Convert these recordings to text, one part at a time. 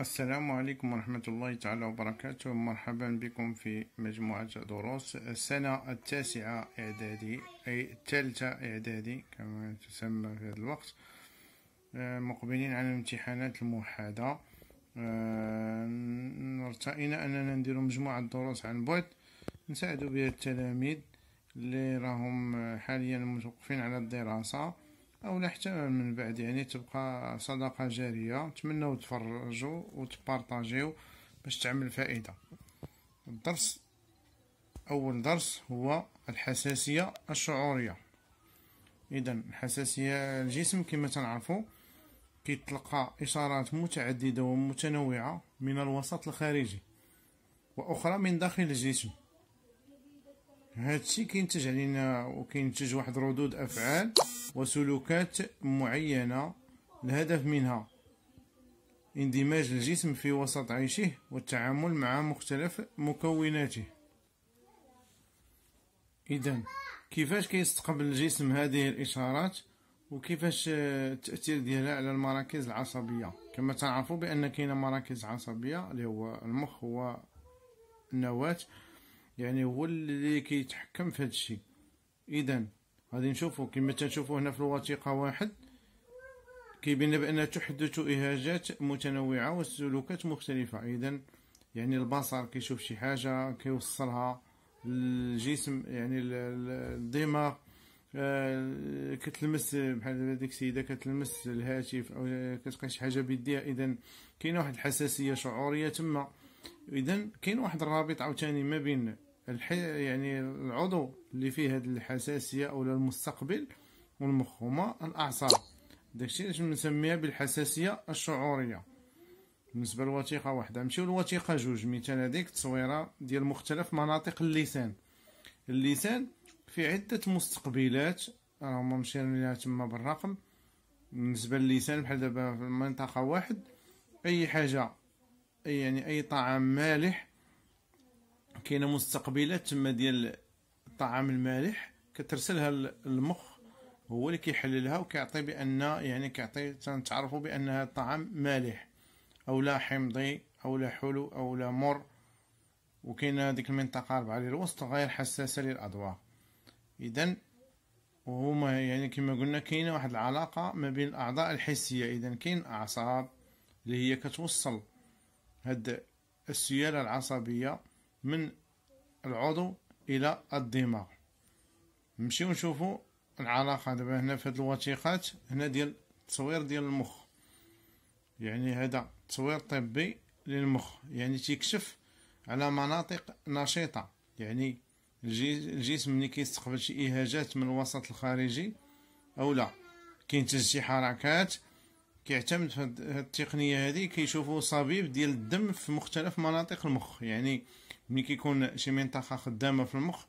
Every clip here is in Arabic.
السلام عليكم ورحمة الله تعالى وبركاته مرحبا بكم في مجموعة دروس السنة التاسعة إعدادي أي الثالثة إعدادي كما تسمى في هذا الوقت آه، مقبلين على الامتحانات الموحدة ارتئينا آه، أننا ندير مجموعة دروس عن بعد نساعد بها التلاميذ اللي راهم حاليا متوقفين على الدراسة او حتى من بعد يعني تبقى صدقه جاريه نتمنوا تفرجوا وتبارطاجيو باش تعمل فائده الدرس اول درس هو الحساسيه الشعوريه اذا الحساسيه الجسم كما تنعرفوا كيتلقى اشارات متعدده ومتنوعه من الوسط الخارجي واخرى من داخل الجسم هادشي كينتج علينا وكينتج واحد ردود افعال وسلوكات معينه الهدف منها اندماج الجسم في وسط عيشه والتعامل مع مختلف مكوناته اذا كيفاش كيستقبل الجسم هذه الاشارات وكيفاش آه، التاثير ديالها على المراكز العصبيه كما تعرفوا بان كاينه مراكز عصبيه اللي هو المخ هو النواه يعني هو اللي كيتحكم في هذا الشيء اذا غادي نشوفوا كما تنشوفوا هنا في الوثيقه واحد كيبين بان تحدث اهاجات متنوعه وسلوكات مختلفه اذا يعني البصر كيشوف شي حاجه كيوصلها الجسم يعني الدماغ آه، كتلمس بحال ديك السيده كتلمس الهاتف او كتلقى شي حاجه بيديها اذا كاينه واحد الحساسيه شعوريه تما اذا كاين واحد الرابط عاوتاني ما بين يعني العضو اللي فيه هذه الحساسيه اولا المستقبل والمخ هما الاعصاب داكشي علاش نسميها بالحساسيه الشعوريه بالنسبه للوثيقه واحده نمشيو للوثيقه جوج مثال هذيك تصويره ديال مختلف مناطق اللسان اللسان في عده مستقبلات راهما مشينا ليها تما بالرقم بالنسبه للسان بحال دابا في منطقه واحد اي حاجه اي يعني اي طعام مالح كاينه مستقبلات تما ديال الطعام المالح كترسلها للمخ هو اللي كيحللها وكيعطي بان يعني كيعطي تنتعرفوا بان هذا الطعام مالح او لا حمضي او لا حلو او لا مر وكاينه ديك المنطقه 4 الوسط غير حساسه للاضواء اذا وهما يعني كما قلنا كاينه واحد العلاقه ما بين الاعضاء الحسيه اذا كاين اعصاب اللي هي كتوصل هاد السياله العصبيه من العضو الى الدماغ نمشيو نشوفوا العلاقه دابا هنا في هاد الوثيقات هنا ديال التصوير ديال المخ يعني هذا تصوير طبي للمخ يعني تيكشف على مناطق نشيطه يعني الجسم ملي كيستقبل شي اهاجات من الوسط الخارجي او لا كينتج شي حركات كيعتمد في هاد التقنيه هذه كيشوفوا صبيب ديال الدم في مختلف مناطق المخ يعني ملي كيكون شي منطقه خدامه في المخ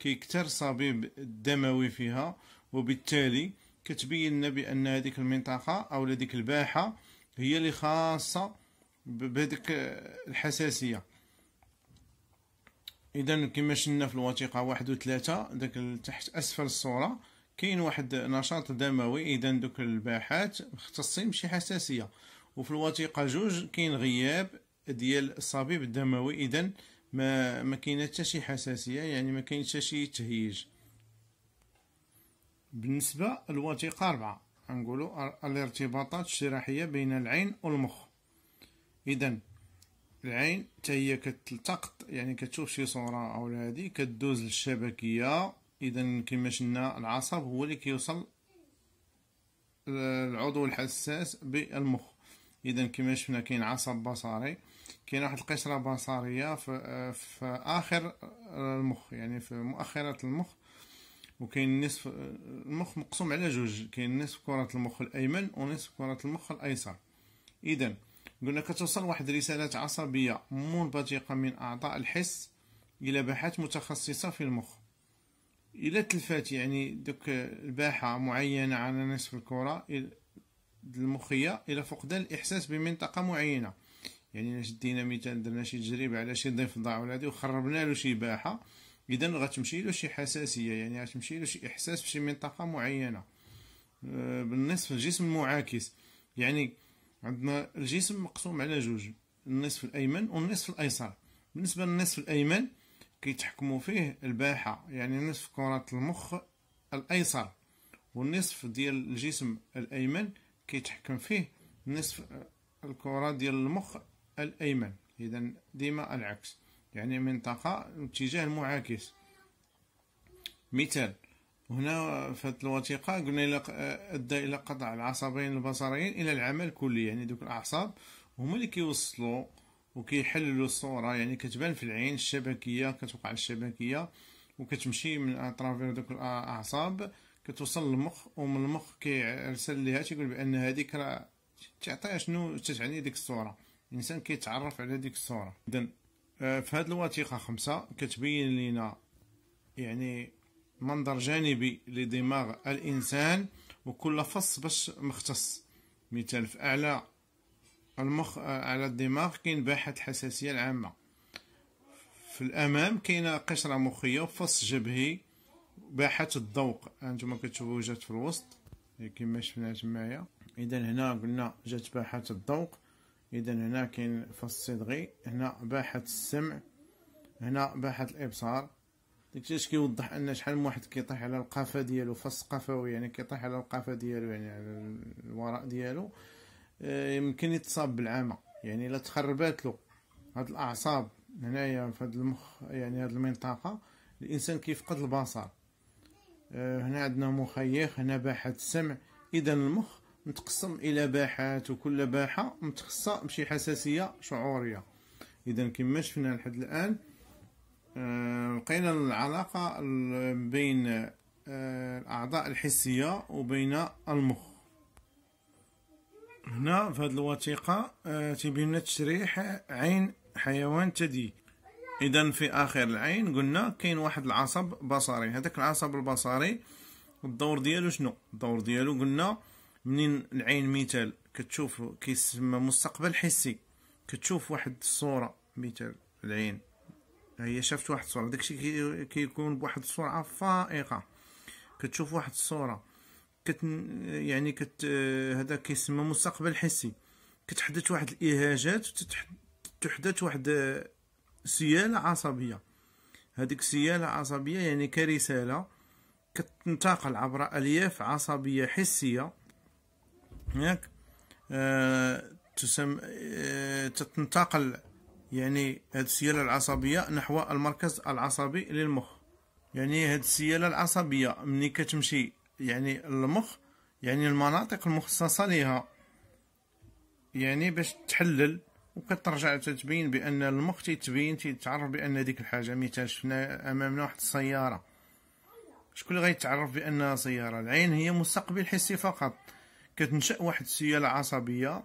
كيكثر الصبيب الدموي فيها وبالتالي كتبين لنا بان هذيك المنطقه او هذيك الباحه هي اللي خاصه بهذيك الحساسيه اذا كما شفنا في الوثيقه واحد وثلاثة داك تحت اسفل الصوره كاين واحد نشاط دموي اذا دوك الباحات مختصين بشي حساسيه وفي الوثيقه جوج كاين غياب ديال الصبيب الدموي اذا ما ما كاين حتى شي حساسيه يعني ما كاين حتى شي تهيج بالنسبه للوثيقه 4 نقولوا الارتباطات الشراحيه بين العين والمخ اذا العين حتى هي كتلتقط يعني كتشوف شي صوره او هذه كدوز للشبكيه اذا كما شفنا العصب هو اللي كيوصل العضو الحساس بالمخ اذا كما شفنا كاين عصب بصري كاين واحد القشره بصريه في, في اخر المخ يعني في مؤخره المخ وكاين نصف المخ مقسوم على جوج كاين نصف كره المخ الايمن ونصف كره المخ الايسر اذا قلنا كتوصل واحد الرسالات عصبيه منبثقه من اعضاء الحس الى باحات متخصصه في المخ الى تلفات يعني دوك الباحه معينه على نصف الكره المخيه الى فقدان الاحساس بمنطقه معينه يعني الا مثال درنا شي تجربه على شي ضيف ضاع ولا هادي وخربنا له شي باحه اذا غتمشي له شي حساسيه يعني غتمشي له شي احساس في شي منطقه معينه آه، بالنصف الجسم المعاكس يعني عندنا الجسم مقسوم على جوج النصف الايمن والنصف الايسر بالنسبه للنصف الايمن كيتحكموا فيه الباحه يعني نصف كره المخ الايسر والنصف ديال الجسم الايمن كيتحكم فيه نصف آه، الكره ديال المخ الأيمن إذا ديما العكس يعني منطقة اتجاه المعاكس مثال هنا في الوثيقة قلنا أدى إلى قطع العصبين البصريين إلى العمل كلي يعني دوك الأعصاب هما اللي كيوصلوا وكيحللوا الصورة يعني كتبان في العين الشبكية كتوقع الشبكية وكتمشي من أطرافير دوك الأعصاب كتوصل للمخ ومن المخ كيرسل ليها تيقول بأن هذيك راه تعطيها شنو تتعني ديك الصورة الانسان كيتعرف على ديك الصوره اذا آه، في هذه الوثيقه خمسة كتبين لنا يعني منظر جانبي لدماغ الانسان وكل فص باش مختص مثال في اعلى المخ آه، على الدماغ كاين باحه الحساسيه العامه في الامام كاينه قشره مخيه وفص جبهي باحه الذوق هانتوما كتشوفوا جات في الوسط كما شفنا تمايا اذا هنا قلنا جات باحه الذوق إذا هنا كاين فص صدغي هنا باحة السمع هنا باحة الإبصار داكشي اش كيوضح أن شحال من واحد كيطيح على القافة ديالو فص قفوي يعني كيطيح على القافة ديالو يعني على الوراء ديالو آه، يمكن يتصاب بالعمى يعني الا تخربات له هاد الاعصاب هنايا في هاد المخ يعني هاد المنطقه الانسان كيفقد البصر آه، هنا عندنا مخيخ هنا باحة السمع اذا المخ متقسم الى باحات وكل باحه متخصه بشي حساسيه شعوريه اذا كما شفنا لحد الان آه، لقينا العلاقه بين آه، الاعضاء الحسيه وبين المخ هنا في هذه الوثيقه آه، تيبين لنا تشريح عين حيوان ثدي اذا في اخر العين قلنا كاين واحد العصب بصري هذاك العصب البصري الدور ديالو شنو الدور ديالو قلنا منين العين مثال كتشوف كيسمى مستقبل حسي كتشوف واحد الصورة مثال العين هي شافت واحد الصورة داكشي كيكون بواحد السرعة فائقة كتشوف واحد الصورة كت يعني كت هذا كيسمى مستقبل حسي كتحدث واحد الإهاجات تحدث واحد سيالة عصبية هذيك سيالة عصبية يعني كرسالة كتنتقل عبر ألياف عصبية حسية ياك آه، تسم آه، تنتقل يعني هذه السيالة العصبية نحو المركز العصبي للمخ يعني هذه السيالة العصبية ملي كتمشي يعني المخ يعني المناطق المخصصة ليها يعني باش تحلل وكترجع تتبين بان المخ تيتبين تيتعرف بان ديك الحاجه مثال شفنا امامنا واحد السياره شكون اللي غيتعرف بانها سياره العين هي مستقبل حسي فقط كتنشا واحد السياله عصبيه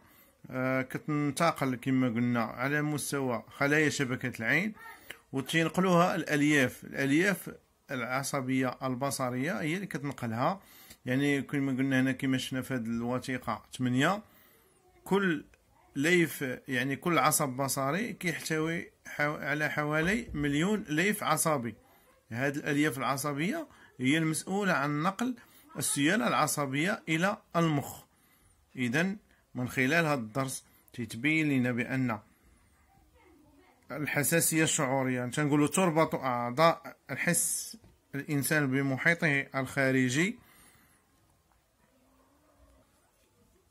آه، كتنتقل كما قلنا على مستوى خلايا شبكه العين وتنقلوها الالياف الالياف العصبيه البصريه هي اللي كتنقلها يعني كما قلنا هنا كما شفنا في هذه الوثيقه 8 كل ليف يعني كل عصب بصري كيحتوي على حوالي مليون ليف عصبي هذه الالياف العصبيه هي المسؤوله عن نقل السياله العصبيه الى المخ إذا من خلال هذا الدرس تتبين لنا بأن الحساسية الشعورية يعني تنقولوا تربط أعضاء الحس الإنسان بمحيطه الخارجي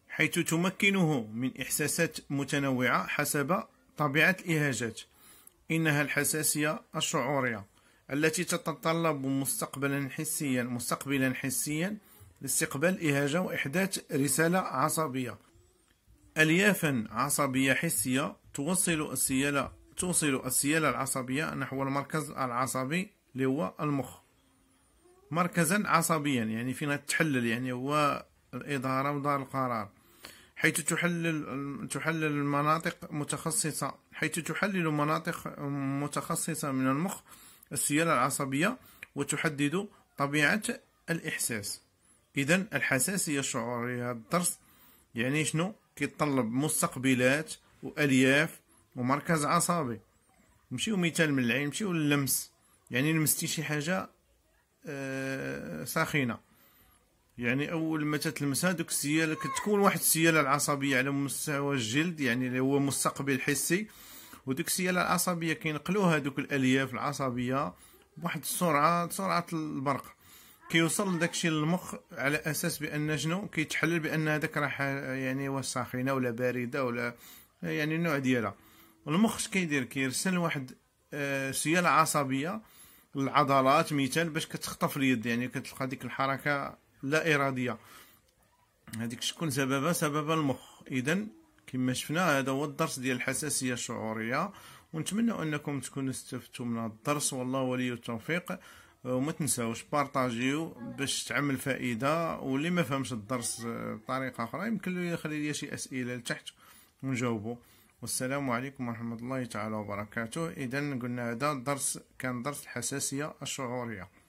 حيث تمكنه من إحساسات متنوعة حسب طبيعة الإهاجات إنها الحساسية الشعورية التي تتطلب مستقبلا حسيا مستقبلا حسيا لاستقبال إهاجة وإحداث رسالة عصبية أليافا عصبية حسية توصل السيالة توصل السيالة العصبية نحو المركز العصبي اللي هو المخ مركزا عصبيا يعني فينا تحلل يعني هو الإدارة ودار القرار حيث تحلل تحلل المناطق متخصصة حيث تحلل مناطق متخصصة من المخ السيالة العصبية وتحدد طبيعة الإحساس اذا الحساسيه الشعوريه هذا الدرس يعني شنو كيتطلب مستقبلات والياف ومركز عصبي نمشيو مثال من العين نمشيو للمس يعني لمستي شي حاجه أه ساخنه يعني اول ما تتلمسها دوك السياله كتكون واحد السياله العصبيه على مستوى الجلد يعني اللي هو مستقبل حسي وديك السياله العصبيه كينقلوها دوك الالياف العصبيه بواحد السرعه سرعه البرق كيوصل داكشي للمخ على اساس بان شنو كيتحلل بان هذاك راه يعني واش ساخنه ولا بارده ولا يعني النوع ديالها المخ اش كيدير كيرسل واحد آه، سيال عصبيه للعضلات مثال باش كتخطف اليد يعني كتلقى ديك الحركه لا اراديه هذيك شكون سببها سببها المخ اذا كما شفنا هذا هو الدرس ديال الحساسيه الشعوريه ونتمنى انكم تكونوا استفدتوا من الدرس والله ولي التوفيق أه، وما تنساوش بارطاجيو باش تعمل فائده واللي ما فهمش الدرس أه، بطريقه اخرى يمكن له يخلي لي شي اسئله لتحت ونجاوبو والسلام عليكم ورحمه الله تعالى وبركاته اذا قلنا هذا الدرس كان درس الحساسيه الشعوريه